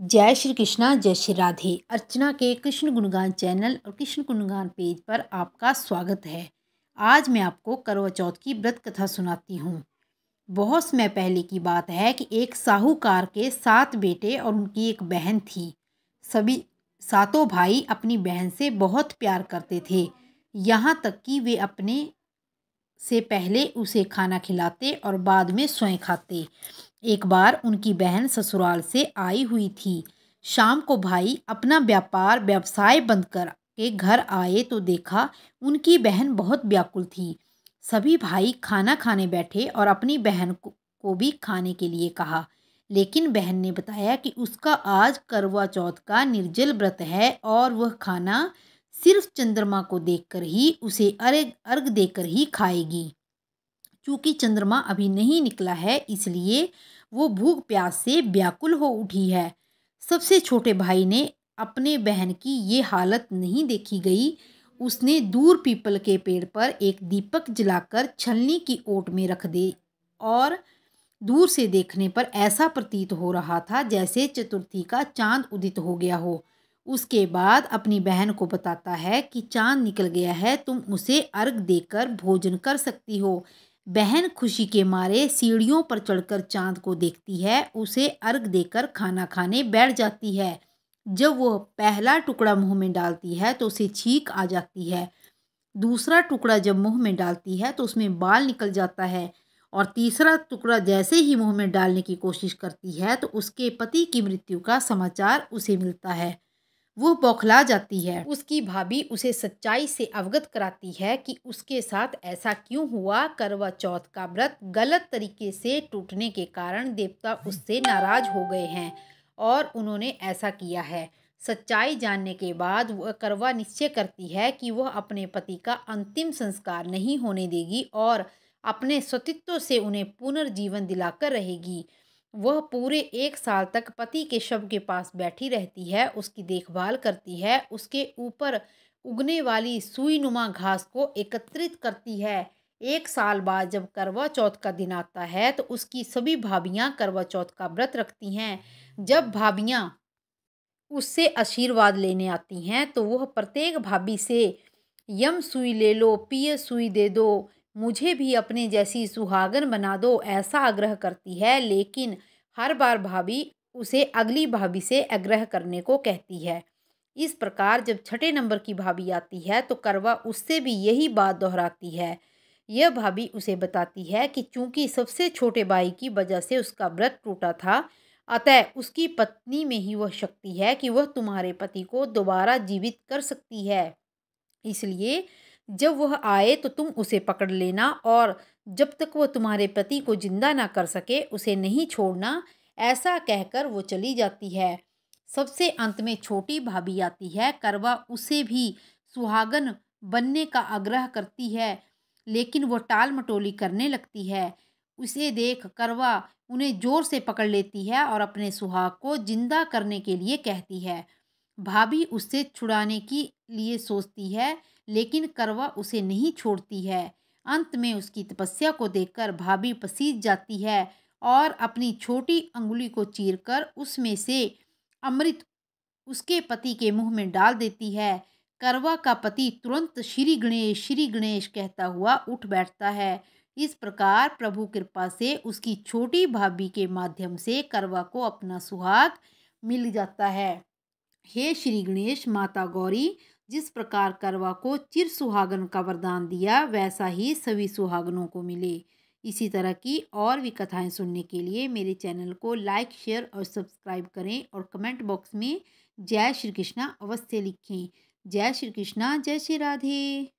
जय श्री कृष्णा जय श्री राधे अर्चना के कृष्ण गुणगान चैनल और कृष्ण गुणगान पेज पर आपका स्वागत है आज मैं आपको करवा चौथ की व्रत कथा सुनाती हूँ बहुत समय पहले की बात है कि एक साहूकार के सात बेटे और उनकी एक बहन थी सभी सातों भाई अपनी बहन से बहुत प्यार करते थे यहाँ तक कि वे अपने से पहले उसे खाना खिलाते और बाद में स्वयं खाते एक बार उनकी बहन ससुराल से आई हुई थी शाम को भाई अपना व्यापार व्यवसाय बंद कर के घर आए तो देखा उनकी बहन बहुत व्याकुल थी सभी भाई खाना खाने बैठे और अपनी बहन को भी खाने के लिए कहा लेकिन बहन ने बताया कि उसका आज करवा चौथ का निर्जल व्रत है और वह खाना सिर्फ चंद्रमा को देखकर ही उसे अर्घ अर्घ देकर ही खाएगी चूँकि चंद्रमा अभी नहीं निकला है इसलिए वो भूख प्यास से व्याकुल हो उठी है सबसे छोटे भाई ने अपने बहन की ये हालत नहीं देखी गई उसने दूर पीपल के पेड़ पर एक दीपक जलाकर छलनी की ओट में रख दे और दूर से देखने पर ऐसा प्रतीत हो रहा था जैसे चतुर्थी का चांद उदित हो गया हो उसके बाद अपनी बहन को बताता है कि चांद निकल गया है तुम उसे अर्घ देकर भोजन कर सकती हो बहन खुशी के मारे सीढ़ियों पर चढ़कर चांद को देखती है उसे अर्घ देकर खाना खाने बैठ जाती है जब वह पहला टुकड़ा मुंह में डालती है तो उसे छींक आ जाती है दूसरा टुकड़ा जब मुंह में डालती है तो उसमें बाल निकल जाता है और तीसरा टुकड़ा जैसे ही मुंह में डालने की कोशिश करती है तो उसके पति की मृत्यु का समाचार उसे मिलता है वो बौखला जाती है उसकी भाभी उसे सच्चाई से अवगत कराती है कि उसके साथ ऐसा क्यों हुआ करवा चौथ का व्रत गलत तरीके से टूटने के कारण देवता उससे नाराज हो गए हैं और उन्होंने ऐसा किया है सच्चाई जानने के बाद वह करवा निश्चय करती है कि वह अपने पति का अंतिम संस्कार नहीं होने देगी और अपने स्वतित्व से उन्हें पुनर्जीवन दिलाकर रहेगी वह पूरे एक साल तक पति के शव के पास बैठी रहती है उसकी देखभाल करती है उसके ऊपर उगने वाली नुमा घास को एकत्रित करती है एक साल बाद जब करवा चौथ का दिन आता है तो उसकी सभी भाभियाँ करवा चौथ का व्रत रखती हैं जब भाभियाँ उससे आशीर्वाद लेने आती हैं तो वह प्रत्येक भाभी से यम सुई ले लो पिय सुई दे दो मुझे भी अपने जैसी सुहागन बना दो ऐसा आग्रह करती है लेकिन हर बार भाभी उसे अगली भाभी से आग्रह करने को कहती है इस प्रकार जब छठे नंबर की भाभी आती है तो करवा उससे भी यही बात दोहराती है यह भाभी उसे बताती है कि चूंकि सबसे छोटे भाई की वजह से उसका व्रत टूटा था अतः उसकी पत्नी में ही वह शक्ति है कि वह तुम्हारे पति को दोबारा जीवित कर सकती है इसलिए जब वह आए तो तुम उसे पकड़ लेना और जब तक वह तुम्हारे पति को जिंदा ना कर सके उसे नहीं छोड़ना ऐसा कहकर वो चली जाती है सबसे अंत में छोटी भाभी आती है करवा उसे भी सुहागन बनने का आग्रह करती है लेकिन वह टाल मटोली करने लगती है उसे देख करवा उन्हें जोर से पकड़ लेती है और अपने सुहाग को जिंदा करने के लिए कहती है भाभी उससे छुड़ाने के लिए सोचती है लेकिन करवा उसे नहीं छोड़ती है अंत में उसकी तपस्या को देखकर भाभी पसीज जाती है और अपनी छोटी अंगुली को चीरकर उसमें से अमृत उसके पति के मुंह में डाल देती है करवा का पति तुरंत श्री गणेश श्री गणेश कहता हुआ उठ बैठता है इस प्रकार प्रभु कृपा से उसकी छोटी भाभी के माध्यम से करवा को अपना सुहाग मिल जाता है हे श्री गणेश माता गौरी जिस प्रकार करवा को चिर सुहागन का वरदान दिया वैसा ही सभी सुहागनों को मिले इसी तरह की और भी कथाएं सुनने के लिए मेरे चैनल को लाइक शेयर और सब्सक्राइब करें और कमेंट बॉक्स में जय श्री कृष्णा अवश्य लिखें जय श्री कृष्णा जय श्री राधे